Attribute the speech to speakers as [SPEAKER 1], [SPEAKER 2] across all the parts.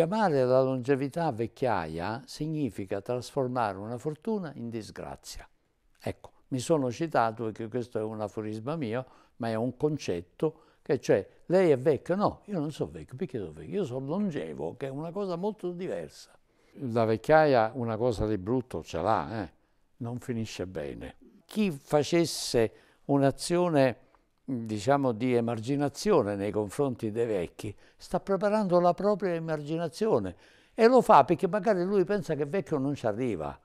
[SPEAKER 1] Chiamare la longevità vecchiaia significa trasformare una fortuna in disgrazia. Ecco, mi sono citato perché questo è un aforisma mio, ma è un concetto che cioè lei è vecchia, no, io non sono vecchio, perché sono vecchio? Io sono longevo, che è una cosa molto diversa. La vecchiaia una cosa di brutto ce l'ha, eh? non finisce bene. Chi facesse un'azione diciamo, di emarginazione nei confronti dei vecchi, sta preparando la propria emarginazione e lo fa perché magari lui pensa che vecchio non ci arriva.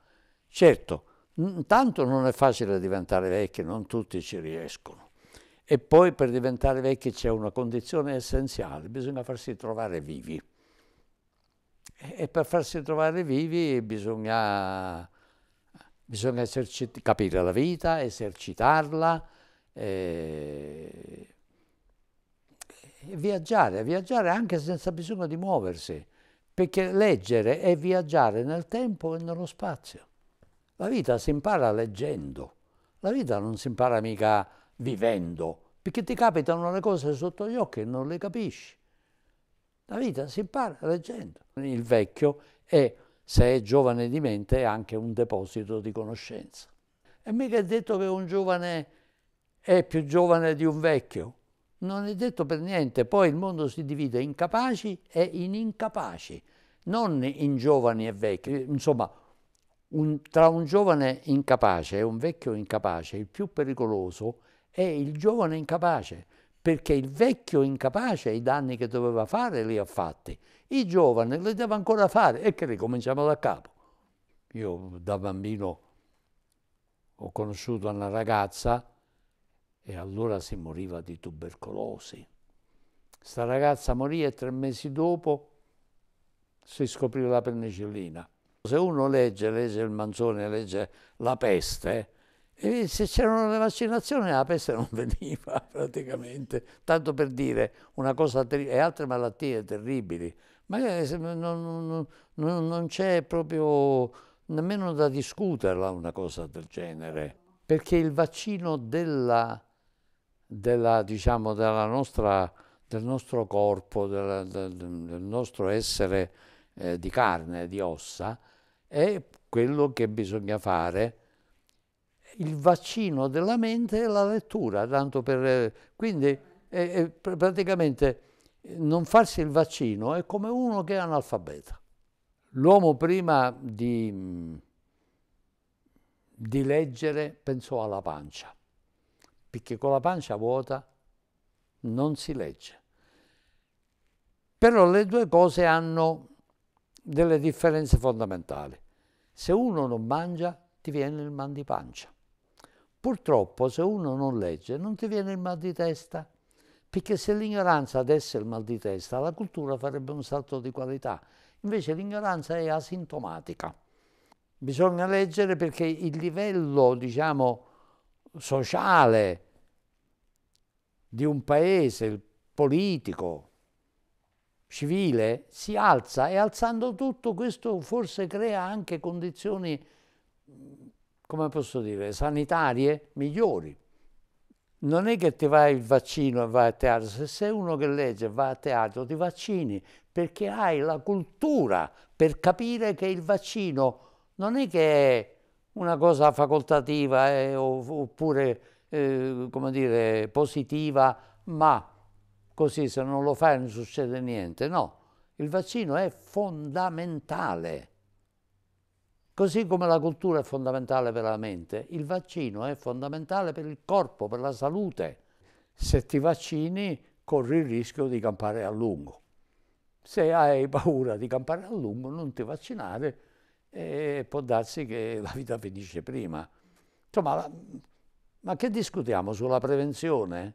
[SPEAKER 1] Certo, tanto non è facile diventare vecchi, non tutti ci riescono. E poi per diventare vecchi c'è una condizione essenziale, bisogna farsi trovare vivi. E per farsi trovare vivi bisogna, bisogna capire la vita, esercitarla, eh, viaggiare, viaggiare anche senza bisogno di muoversi, perché leggere è viaggiare nel tempo e nello spazio. La vita si impara leggendo, la vita non si impara mica vivendo, perché ti capitano le cose sotto gli occhi e non le capisci. La vita si impara leggendo. Il vecchio è, se è giovane di mente, anche un deposito di conoscenza. E mica è detto che un giovane è più giovane di un vecchio. Non è detto per niente, poi il mondo si divide in capaci e in incapaci, non in giovani e vecchi. Insomma, un, tra un giovane incapace e un vecchio incapace, il più pericoloso è il giovane incapace, perché il vecchio incapace i danni che doveva fare li ha fatti, i giovani li deve ancora fare e che ricominciamo da capo. Io da bambino ho conosciuto una ragazza e allora si moriva di tubercolosi. Sta ragazza morì e tre mesi dopo si scoprì la penicillina. Se uno legge, legge il manzone, legge la peste, eh, e se c'erano le vaccinazioni la peste non veniva praticamente, tanto per dire una cosa e altre malattie terribili, ma eh, non, non, non, c'è proprio nemmeno da discuterla una cosa del genere, perché il vaccino della della, diciamo, della nostra, del nostro corpo, della, del, del, nostro essere eh, di carne, di ossa, è quello che bisogna fare. Il vaccino della mente e la lettura, tanto per... Eh, quindi è, è praticamente non farsi il vaccino è come uno che è analfabeta. L'uomo prima di, di leggere pensò alla pancia perché con la pancia vuota non si legge. Però le due cose hanno delle differenze fondamentali. Se uno non mangia ti viene il mal di pancia. Purtroppo se uno non legge non ti viene il mal di testa, perché se l'ignoranza desse il mal di testa la cultura farebbe un salto di qualità. Invece l'ignoranza è asintomatica. Bisogna leggere perché il livello, diciamo, sociale di un paese, il politico, civile, si alza e alzando tutto questo forse crea anche condizioni, come posso dire, sanitarie migliori. Non è che ti vai il vaccino e vai a teatro, se sei uno che legge e va a teatro ti vaccini perché hai la cultura per capire che il vaccino non è che è una cosa facoltativa eh, oppure eh, come dire, positiva, ma così se non lo fai non succede niente. No, il vaccino è fondamentale. Così come la cultura è fondamentale per la mente, il vaccino è fondamentale per il corpo, per la salute. Se ti vaccini corri il rischio di campare a lungo. Se hai paura di campare a lungo, non ti vaccinare e può darsi che la vita finisce prima. Insomma, ma che discutiamo sulla prevenzione?